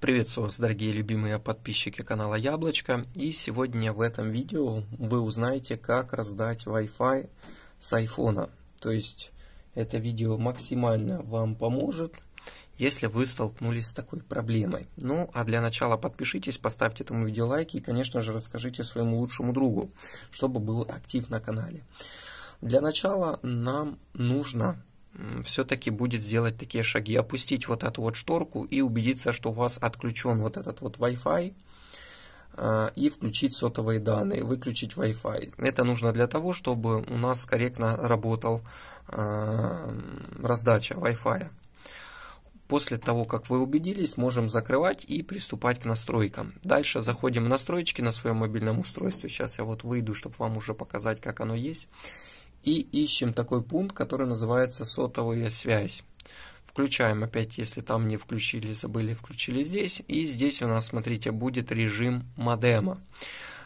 Приветствую вас, дорогие любимые подписчики канала Яблочко. И сегодня в этом видео вы узнаете, как раздать Wi-Fi с iPhone. То есть это видео максимально вам поможет, если вы столкнулись с такой проблемой. Ну, а для начала подпишитесь, поставьте этому видео лайк и, конечно же, расскажите своему лучшему другу, чтобы был актив на канале. Для начала нам нужно все-таки будет сделать такие шаги. Опустить вот эту вот шторку и убедиться, что у вас отключен вот этот вот Wi-Fi а, и включить сотовые данные, выключить Wi-Fi. Это нужно для того, чтобы у нас корректно работал а, раздача Wi-Fi. После того, как вы убедились, можем закрывать и приступать к настройкам. Дальше заходим в настройки на своем мобильном устройстве. Сейчас я вот выйду, чтобы вам уже показать, как оно есть и ищем такой пункт, который называется сотовая связь. Включаем опять, если там не включили, забыли, включили здесь. И здесь у нас, смотрите, будет режим модема.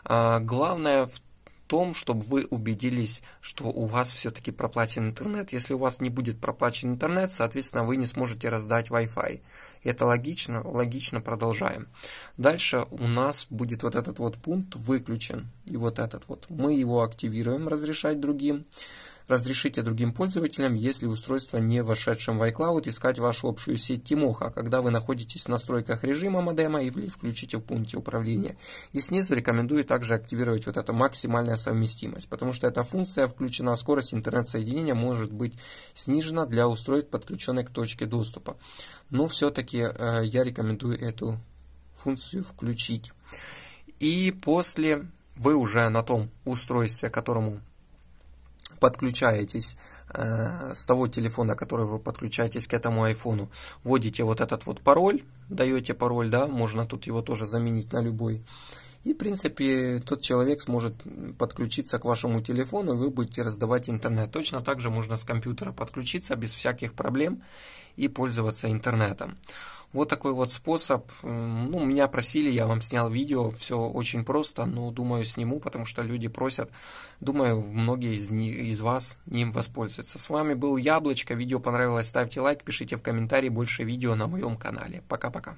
А, главное в том, чтобы вы убедились, что у вас все-таки проплачен интернет. Если у вас не будет проплачен интернет, соответственно, вы не сможете раздать Wi-Fi. Это логично, логично продолжаем. Дальше у нас будет вот этот вот пункт выключен. И вот этот вот. Мы его активируем разрешать другим. Разрешите другим пользователям, если устройство не вошедшем в iCloud, искать вашу общую сеть Тимоха, а когда вы находитесь в настройках режима модема и включите в пункте управления. И снизу рекомендую также активировать вот эту максимальная совместимость, потому что эта функция включена, скорость интернет-соединения может быть снижена для устройств, подключенных к точке доступа. Но все-таки э, я рекомендую эту функцию включить. И после вы уже на том устройстве, которому подключаетесь э, с того телефона, который вы подключаетесь к этому айфону, вводите вот этот вот пароль, даете пароль, да, можно тут его тоже заменить на любой. И, в принципе, тот человек сможет подключиться к вашему телефону, и вы будете раздавать интернет. Точно так же можно с компьютера подключиться без всяких проблем и пользоваться интернетом. Вот такой вот способ. Ну, меня просили, я вам снял видео, все очень просто, но думаю сниму, потому что люди просят. Думаю, многие из, них, из вас им воспользуются. С вами был Яблочко, видео понравилось, ставьте лайк, пишите в комментарии больше видео на моем канале. Пока-пока.